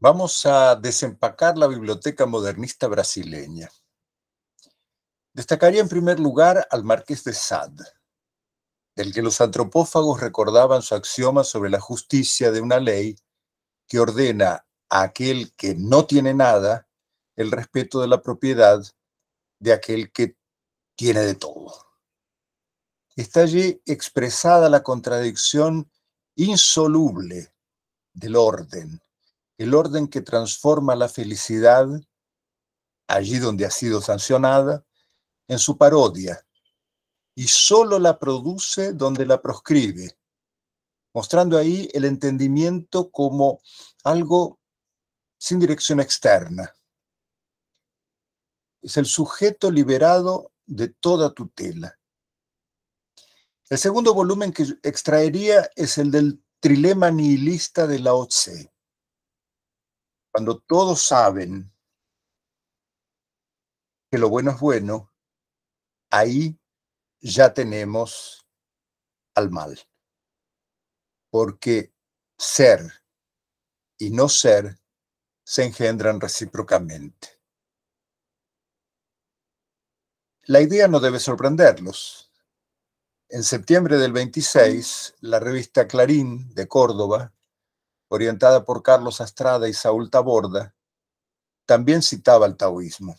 Vamos a desempacar la biblioteca modernista brasileña. Destacaría en primer lugar al marqués de Sade, del que los antropófagos recordaban su axioma sobre la justicia de una ley que ordena a aquel que no tiene nada el respeto de la propiedad de aquel que tiene de todo. Está allí expresada la contradicción insoluble del orden el orden que transforma la felicidad, allí donde ha sido sancionada, en su parodia, y solo la produce donde la proscribe, mostrando ahí el entendimiento como algo sin dirección externa. Es el sujeto liberado de toda tutela. El segundo volumen que extraería es el del trilema nihilista de la Tse. Cuando todos saben que lo bueno es bueno, ahí ya tenemos al mal. Porque ser y no ser se engendran recíprocamente. La idea no debe sorprenderlos. En septiembre del 26, la revista Clarín de Córdoba orientada por Carlos Astrada y Saúl Taborda, también citaba el taoísmo.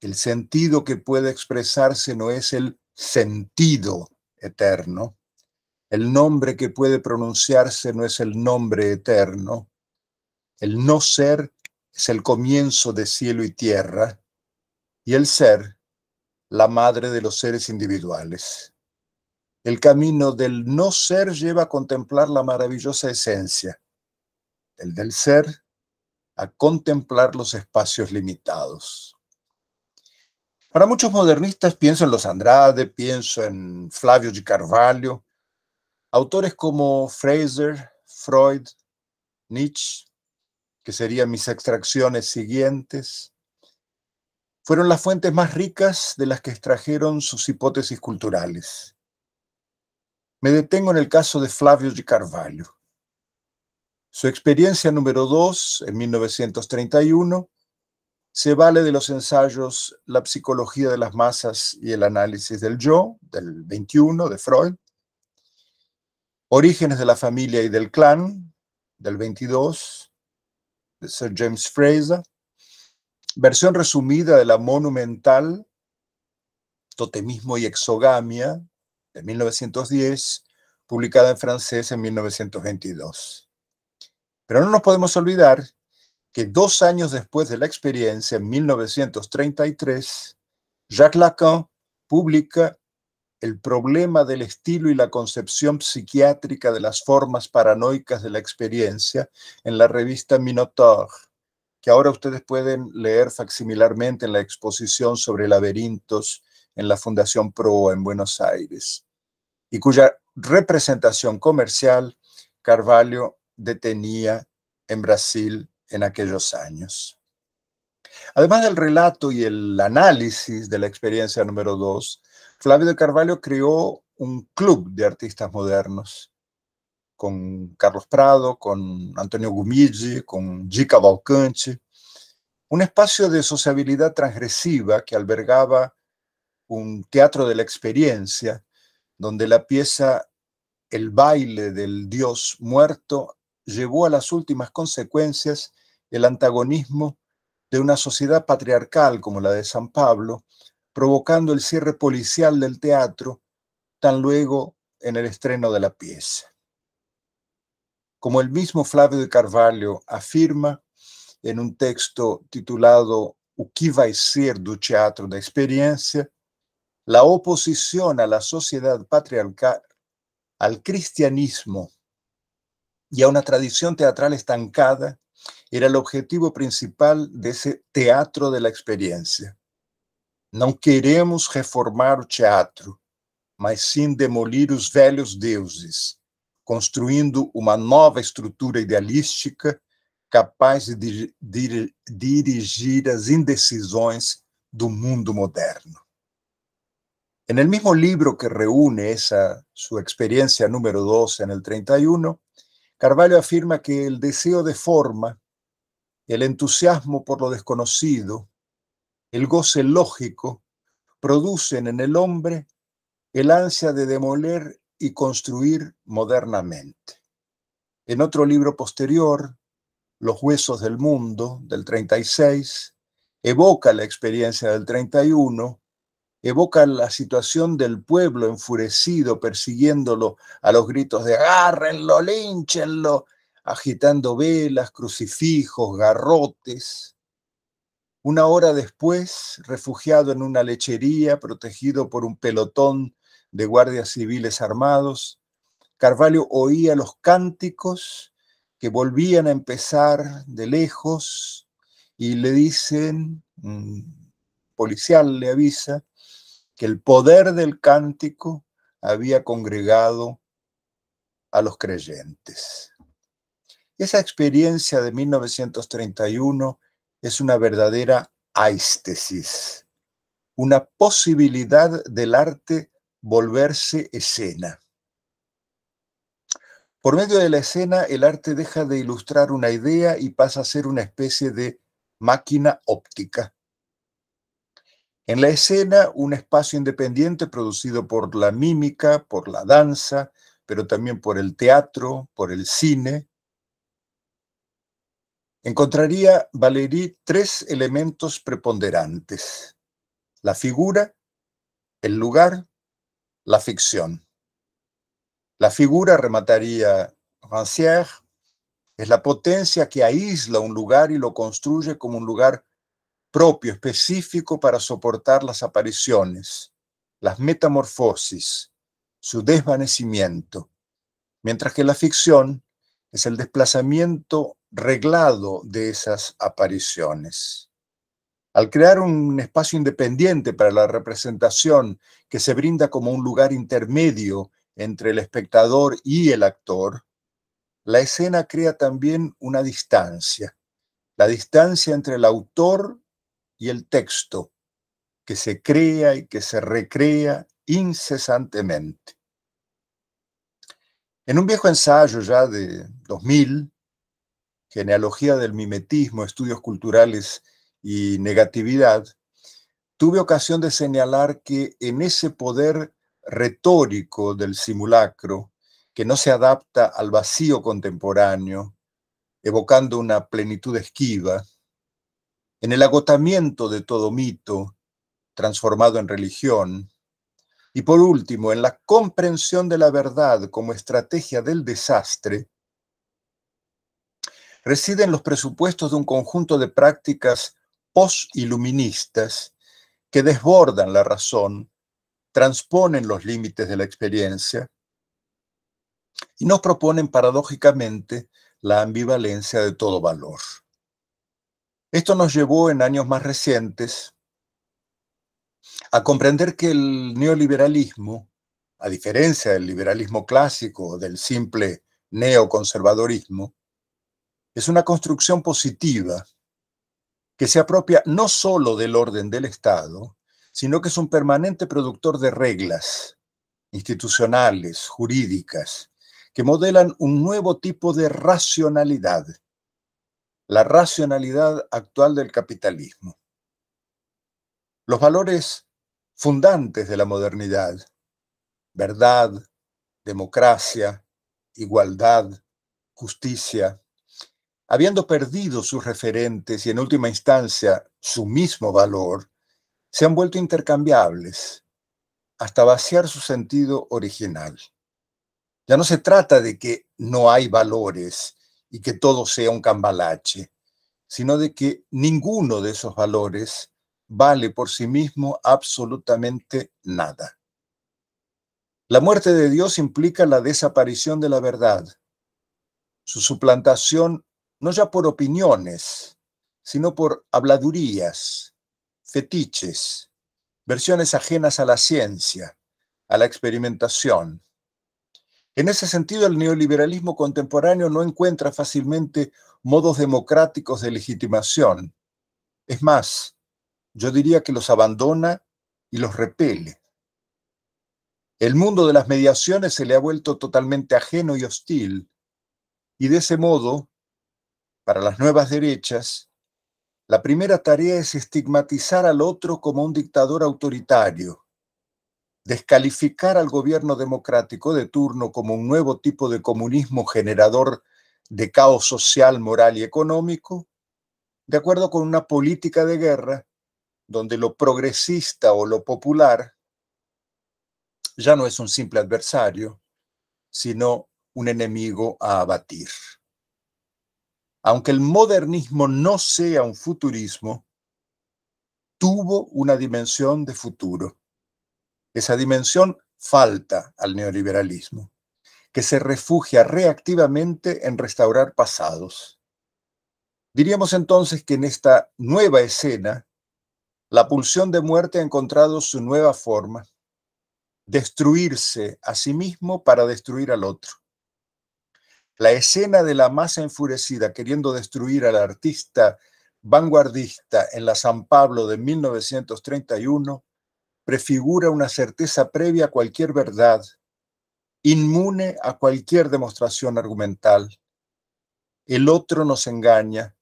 El sentido que puede expresarse no es el sentido eterno. El nombre que puede pronunciarse no es el nombre eterno. El no ser es el comienzo de cielo y tierra. Y el ser, la madre de los seres individuales. El camino del no ser lleva a contemplar la maravillosa esencia. El del ser a contemplar los espacios limitados. Para muchos modernistas pienso en los Andrade, pienso en Flavio de Carvalho, autores como Fraser, Freud, Nietzsche, que serían mis extracciones siguientes, fueron las fuentes más ricas de las que extrajeron sus hipótesis culturales. Me detengo en el caso de Flavio de Carvalho. Su experiencia número 2, en 1931, se vale de los ensayos La psicología de las masas y el análisis del yo, del 21, de Freud, Orígenes de la familia y del clan, del 22, de Sir James Fraser, versión resumida de la monumental Totemismo y Exogamia, de 1910, publicada en francés en 1922. Pero no nos podemos olvidar que dos años después de la experiencia, en 1933, Jacques Lacan publica El problema del estilo y la concepción psiquiátrica de las formas paranoicas de la experiencia en la revista Minotaur, que ahora ustedes pueden leer facsimilarmente en la exposición sobre laberintos en la Fundación Pro en Buenos Aires y cuya representación comercial Carvalho detenía en Brasil en aquellos años. Además del relato y el análisis de la experiencia número dos, Flavio de Carvalho creó un club de artistas modernos con Carlos Prado, con Antonio Gumigi, con Gica Cavalcanti, un espacio de sociabilidad transgresiva que albergaba un teatro de la experiencia, donde la pieza El baile del dios muerto llevó a las últimas consecuencias el antagonismo de una sociedad patriarcal como la de San Pablo, provocando el cierre policial del teatro tan luego en el estreno de la pieza. Como el mismo Flavio de Carvalho afirma en un texto titulado ¿Qué vai ser du teatro de experiencia la oposición a la sociedad patriarcal, al cristianismo y a una tradición teatral estancada era el objetivo principal de ese teatro de la experiencia. Não queremos reformar o teatro, mas sim demolir os velhos deuses, construindo uma nova estrutura idealística capaz de dirigir as indecisões do mundo moderno. En el mismo libro que reúne esa su experiencia número 2 en el 31, Carvalho afirma que el deseo de forma, el entusiasmo por lo desconocido, el goce lógico, producen en el hombre el ansia de demoler y construir modernamente. En otro libro posterior, Los huesos del mundo, del 36, evoca la experiencia del 31 evoca la situación del pueblo enfurecido, persiguiéndolo a los gritos de agárrenlo, línchenlo, agitando velas, crucifijos, garrotes. Una hora después, refugiado en una lechería, protegido por un pelotón de guardias civiles armados, Carvalho oía los cánticos que volvían a empezar de lejos y le dicen, mm, policial le avisa, que el poder del cántico había congregado a los creyentes. Esa experiencia de 1931 es una verdadera aístesis, una posibilidad del arte volverse escena. Por medio de la escena, el arte deja de ilustrar una idea y pasa a ser una especie de máquina óptica. En la escena, un espacio independiente producido por la mímica, por la danza, pero también por el teatro, por el cine. Encontraría Valéry tres elementos preponderantes. La figura, el lugar, la ficción. La figura, remataría Rancière, es la potencia que aísla un lugar y lo construye como un lugar propio, específico para soportar las apariciones, las metamorfosis, su desvanecimiento, mientras que la ficción es el desplazamiento reglado de esas apariciones. Al crear un espacio independiente para la representación que se brinda como un lugar intermedio entre el espectador y el actor, la escena crea también una distancia, la distancia entre el autor y el texto, que se crea y que se recrea incesantemente. En un viejo ensayo ya de 2000, Genealogía del mimetismo, estudios culturales y negatividad, tuve ocasión de señalar que en ese poder retórico del simulacro, que no se adapta al vacío contemporáneo, evocando una plenitud esquiva, en el agotamiento de todo mito transformado en religión, y por último, en la comprensión de la verdad como estrategia del desastre, residen los presupuestos de un conjunto de prácticas posiluministas que desbordan la razón, transponen los límites de la experiencia y nos proponen paradójicamente la ambivalencia de todo valor. Esto nos llevó en años más recientes a comprender que el neoliberalismo, a diferencia del liberalismo clásico, o del simple neoconservadorismo, es una construcción positiva que se apropia no sólo del orden del Estado, sino que es un permanente productor de reglas institucionales, jurídicas, que modelan un nuevo tipo de racionalidad la racionalidad actual del capitalismo. Los valores fundantes de la modernidad, verdad, democracia, igualdad, justicia, habiendo perdido sus referentes y en última instancia su mismo valor, se han vuelto intercambiables hasta vaciar su sentido original. Ya no se trata de que no hay valores, y que todo sea un cambalache, sino de que ninguno de esos valores vale por sí mismo absolutamente nada. La muerte de Dios implica la desaparición de la verdad, su suplantación no ya por opiniones, sino por habladurías, fetiches, versiones ajenas a la ciencia, a la experimentación, en ese sentido, el neoliberalismo contemporáneo no encuentra fácilmente modos democráticos de legitimación. Es más, yo diría que los abandona y los repele. El mundo de las mediaciones se le ha vuelto totalmente ajeno y hostil, y de ese modo, para las nuevas derechas, la primera tarea es estigmatizar al otro como un dictador autoritario, descalificar al gobierno democrático de turno como un nuevo tipo de comunismo generador de caos social, moral y económico, de acuerdo con una política de guerra donde lo progresista o lo popular ya no es un simple adversario, sino un enemigo a abatir. Aunque el modernismo no sea un futurismo, tuvo una dimensión de futuro esa dimensión falta al neoliberalismo, que se refugia reactivamente en restaurar pasados. Diríamos entonces que en esta nueva escena, la pulsión de muerte ha encontrado su nueva forma, destruirse a sí mismo para destruir al otro. La escena de la masa enfurecida queriendo destruir al artista vanguardista en la San Pablo de 1931 prefigura una certeza previa a cualquier verdad, inmune a cualquier demostración argumental. El otro nos engaña,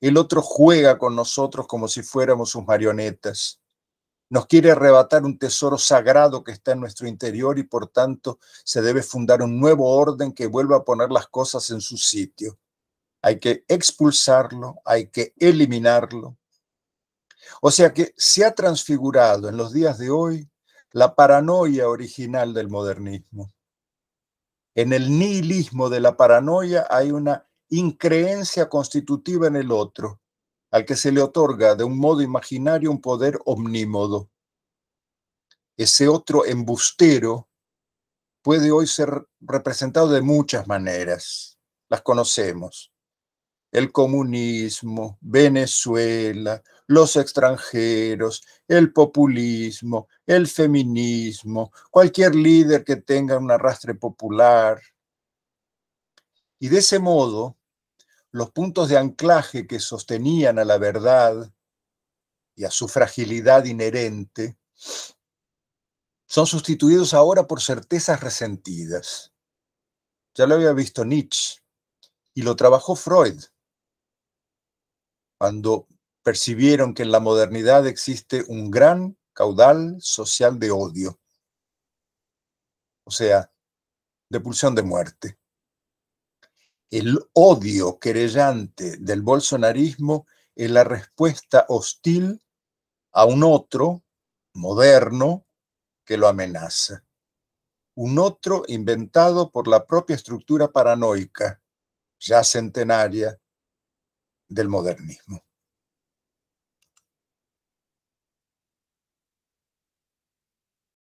el otro juega con nosotros como si fuéramos sus marionetas. Nos quiere arrebatar un tesoro sagrado que está en nuestro interior y por tanto se debe fundar un nuevo orden que vuelva a poner las cosas en su sitio. Hay que expulsarlo, hay que eliminarlo, o sea que se ha transfigurado en los días de hoy la paranoia original del modernismo. En el nihilismo de la paranoia hay una increencia constitutiva en el otro, al que se le otorga de un modo imaginario un poder omnímodo. Ese otro embustero puede hoy ser representado de muchas maneras, las conocemos el comunismo, Venezuela, los extranjeros, el populismo, el feminismo, cualquier líder que tenga un arrastre popular. Y de ese modo, los puntos de anclaje que sostenían a la verdad y a su fragilidad inherente son sustituidos ahora por certezas resentidas. Ya lo había visto Nietzsche y lo trabajó Freud cuando percibieron que en la modernidad existe un gran caudal social de odio, o sea, de pulsión de muerte. El odio querellante del bolsonarismo es la respuesta hostil a un otro moderno que lo amenaza. Un otro inventado por la propia estructura paranoica, ya centenaria, del modernismo.